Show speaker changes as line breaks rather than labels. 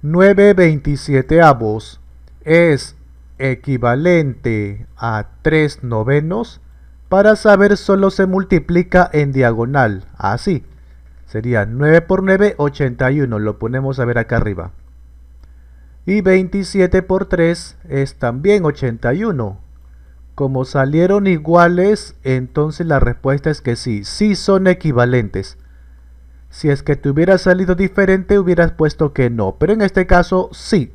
9 27avos es equivalente a 3 novenos, para saber solo se multiplica en diagonal, así. Sería 9 por 9, 81, lo ponemos a ver acá arriba. Y 27 por 3 es también 81. Como salieron iguales, entonces la respuesta es que sí, sí son equivalentes. Si es que te hubiera salido diferente, hubieras puesto que no. Pero en este caso, sí,